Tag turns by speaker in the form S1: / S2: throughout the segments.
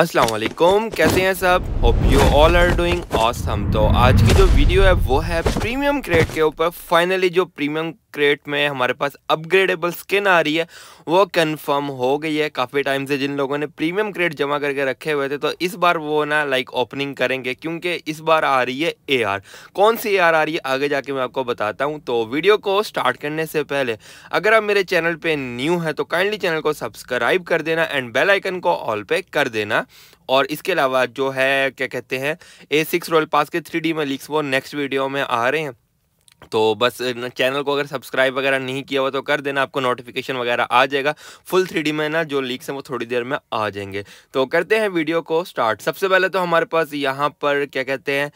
S1: अस्सलाम वालेकुम कैसे हैं सब hope you all are doing awesome तो आज की जो वीडियो है वो है प्रीमियम क्रेड के ऊपर फाइनली जो प्रीमियम क्रेट में हमारे पास अपग्रेडेबल स्किन आ रही है वो कन्फर्म हो गई है काफ़ी टाइम से जिन लोगों ने प्रीमियम क्रेट जमा करके रखे हुए थे तो इस बार वो ना लाइक ओपनिंग करेंगे क्योंकि इस बार आ रही है ए कौन सी ए आ रही है आगे जाके मैं आपको बताता हूँ तो वीडियो को स्टार्ट करने से पहले अगर आप मेरे चैनल पर न्यू हैं तो काइंडली चैनल को सब्सक्राइब कर देना एंड बेल आइकन को ऑल पे कर देना और इसके अलावा जो है क्या कहते हैं ए सिक्स रोल पास के थ्री डी में लिख्स वो नेक्स्ट वीडियो में आ रहे हैं तो बस चैनल को अगर सब्सक्राइब वगैरह नहीं किया हुआ तो कर देना आपको नोटिफिकेशन वगैरह आ जाएगा फुल थ्री में ना जो लीक्स हैं वो थोड़ी देर में आ जाएंगे तो करते हैं वीडियो को स्टार्ट सबसे पहले तो हमारे पास यहाँ पर क्या कहते हैं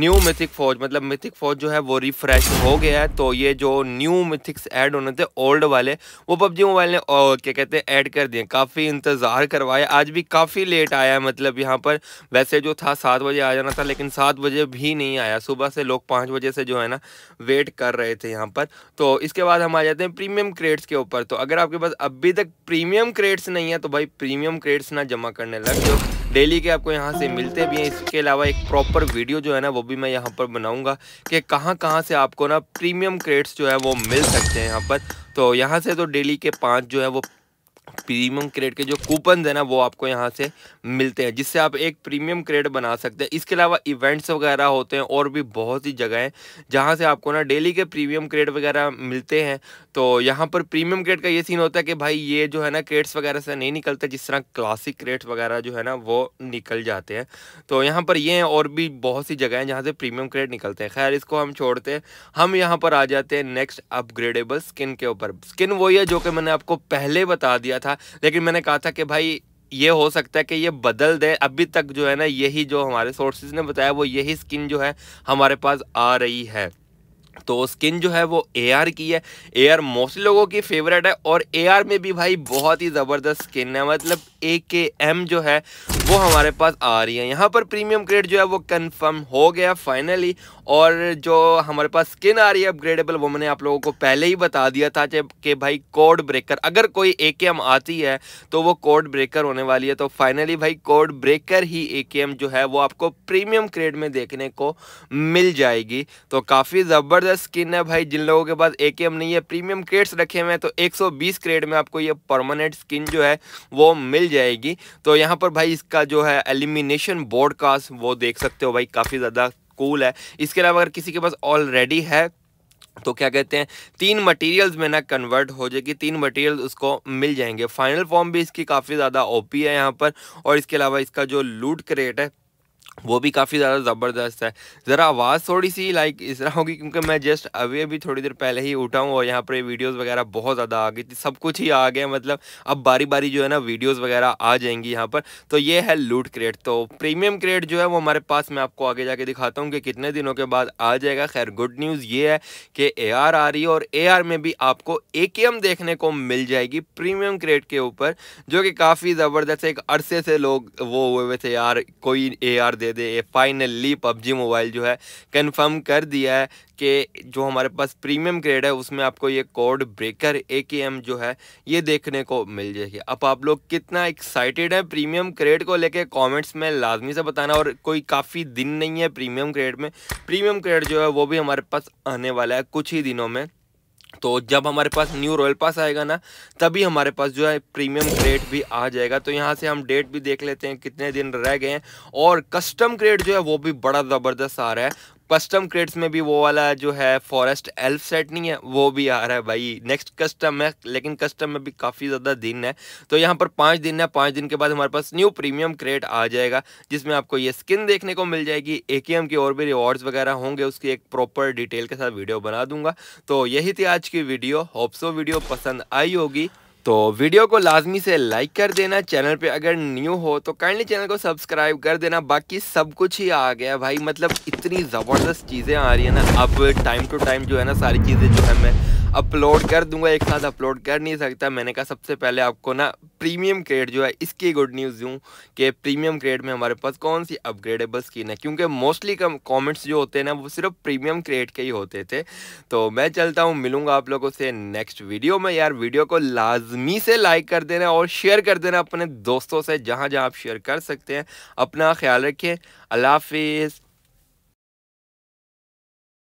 S1: न्यू मिथिक फौज मतलब मिथिक फौज जो है वो रिफ्रेश हो गया है तो ये जो न्यू मिथिक्स ऐड होने थे ओल्ड वाले वो पबजी मोबाइल ने क्या कहते हैं ऐड कर दिए काफ़ी इंतज़ार करवाया आज भी काफ़ी लेट आया मतलब यहाँ पर वैसे जो था सात बजे आ जाना था लेकिन सात बजे भी नहीं आया सुबह से लोग पाँच बजे से जो है ना वे वेट कर रहे थे यहाँ पर तो इसके बाद हम आ जाते हैं प्रीमियम क्रेड्स के ऊपर तो अगर आपके पास अभी तक प्रीमियम क्रेड्स नहीं है तो भाई प्रीमियम क्रेड्स ना जमा करने लग जो डेली के आपको यहाँ से मिलते भी हैं इसके अलावा एक प्रॉपर वीडियो जो है ना वो भी मैं यहाँ पर बनाऊँगा कि कहाँ कहाँ से आपको ना प्रीमियम क्रेड्स जो है वो मिल सकते हैं यहाँ पर तो यहाँ से तो डेली के पाँच जो है वो प्रीमियम क्रेड के जो कूपन है ना वो आपको यहाँ से मिलते हैं जिससे आप एक प्रीमियम क्रेड बना सकते हैं इसके अलावा इवेंट्स वगैरह होते हैं और भी बहुत सी जगह हैं जहाँ से आपको ना डेली के प्रीमियम क्रेड वगैरह मिलते हैं तो यहाँ पर प्रीमियम क्रेड का ये सीन होता है कि भाई ये जो है ना क्रेड्स वगैरह से नहीं निकलते जिस तरह क्लासिक क्रेड्स वगैरह जो है ना वो निकल जाते हैं तो यहाँ पर ये हैं और भी बहुत सी जगह हैं जहाँ से प्रीमियम क्रेड निकलते हैं खैर इसको हम छोड़ते हैं हम यहाँ पर आ जाते हैं नेक्स्ट अपग्रेडेबल स्किन के ऊपर स्किन वही है जो कि मैंने आपको पहले बता दिया था था लेकिन मैंने कहा था कि भाई ये हो सकता है कि ये बदल दे अभी तक जो है ना यही जो हमारे सोर्सेज ने बताया वो यही स्किन जो है हमारे पास आ रही है तो स्किन जो है वो एआर की है एआर मोस्ट लोगों की फेवरेट है और एआर में भी भाई बहुत ही ज़बरदस्त स्किन है मतलब ए के एम जो है वो हमारे पास आ रही है यहाँ पर प्रीमियम ग्रेड जो है वो कंफर्म हो गया फाइनली और जो हमारे पास स्किन आ रही है अपग्रेडेबल वो मैंने आप लोगों को पहले ही बता दिया था कि भाई कोड ब्रेकर अगर कोई ए आती है तो वो कोड ब्रेकर होने वाली है तो फाइनली भाई कोड ब्रेकर ही ए जो है वो आपको प्रीमियम ग्रेड में देखने को मिल जाएगी तो काफ़ी ज़बरदस्त स्किन है भाई जिन लोगों के पास ए नहीं है प्रीमियम ग्रेड्स रखे हुए हैं तो बीस क्रेड में आपको ये परमानेंट स्किन जो है वो मिल जाएगी तो यहाँ पर भाई इसका इसका जो है एलिमिनेशन का वो देख सकते हो भाई काफ़ी ज़्यादा कूल है इसके अलावा अगर किसी के पास ऑलरेडी है तो क्या कहते हैं तीन मटेरियल्स में ना कन्वर्ट हो जाएगी तीन मटेरियल उसको मिल जाएंगे फाइनल फॉर्म भी इसकी काफ़ी ज़्यादा ओपी है यहाँ पर और इसके अलावा इसका जो लूट क्रेट है वो भी काफ़ी ज़्यादा ज़बरदस्त है ज़रा आवाज़ थोड़ी सी लाइक इस तरह होगी क्योंकि मैं जस्ट अभी अभी थोड़ी देर पहले ही उठा हूँ और यहाँ पर वीडियोस वगैरह बहुत ज़्यादा आ गई थी सब कुछ ही आ गया मतलब अब बारी बारी जो है ना वीडियोस वगैरह आ जाएंगी यहाँ पर तो ये है लूट क्रेट तो प्रीमियम क्रेट जो है वो हमारे पास मैं आपको आगे जाके दिखाता हूँ कि कितने दिनों के बाद आ जाएगा खैर गुड न्यूज़ ये है कि ए आ रही है और ए में भी आपको ए देखने को मिल जाएगी प्रीमियम क्रेट के ऊपर जो कि काफ़ी ज़बरदस्त एक अरसे से लोग वो हुए हुए थे यार कोई ए आर दे दे फाइनली पबजी मोबाइल जो है कंफर्म कर दिया है कि जो हमारे पास प्रीमियम ग्रेड है उसमें आपको ये कोड ब्रेकर ए के एम जो है ये देखने को मिल जाएगी अब आप लोग कितना एक्साइटेड हैं प्रीमियम ग्रेड को लेके कमेंट्स में लाजमी से बताना और कोई काफ़ी दिन नहीं है प्रीमियम ग्रेड में प्रीमियम ग्रेड जो है वो भी हमारे पास आने वाला है कुछ ही दिनों में तो जब हमारे पास न्यू रॉयल पास आएगा ना तभी हमारे पास जो है प्रीमियम ग्रेड भी आ जाएगा तो यहाँ से हम डेट भी देख लेते हैं कितने दिन रह गए हैं और कस्टम ग्रेड जो है वो भी बड़ा ज़बरदस्त आ रहा है कस्टम क्रेट्स में भी वो वाला जो है फॉरेस्ट एल्फ सेट नहीं है वो भी आ रहा है भाई नेक्स्ट कस्टम है लेकिन कस्टम में भी काफ़ी ज़्यादा दिन है तो यहाँ पर पाँच दिन है पाँच दिन के बाद हमारे पास न्यू प्रीमियम क्रेट आ जाएगा जिसमें आपको ये स्किन देखने को मिल जाएगी ए के और भी रिवॉर्ड्स वगैरह होंगे उसकी एक प्रॉपर डिटेल के साथ वीडियो बना दूंगा तो यही थी आज की वीडियो होप्सो वीडियो पसंद आई होगी तो वीडियो को लाजमी से लाइक कर देना चैनल पे अगर न्यू हो तो काइंडली चैनल को सब्सक्राइब कर देना बाकी सब कुछ ही आ गया भाई मतलब इतनी ज़बरदस्त चीज़ें आ रही है ना अब टाइम टू टाइम जो है ना सारी चीज़ें जो है मैं अपलोड कर दूंगा एक साथ अपलोड कर नहीं सकता मैंने कहा सबसे पहले आपको ना प्रीमियम क्रेड जो है इसकी गुड न्यूज़ दूँ कि प्रीमियम क्रेड में हमारे पास कौन सी अपग्रेडेबल स्किन है क्योंकि मोस्टली कम कॉमेंट्स जो होते हैं ना वो सिर्फ प्रीमियम क्रेड के ही होते थे तो मैं चलता हूँ मिलूंगा आप लोगों से नेक्स्ट वीडियो में यार वीडियो को लाजमी से लाइक कर देना और शेयर कर देना अपने दोस्तों से जहाँ जहाँ आप शेयर कर सकते हैं अपना ख्याल रखें अल्लाह हाफिज़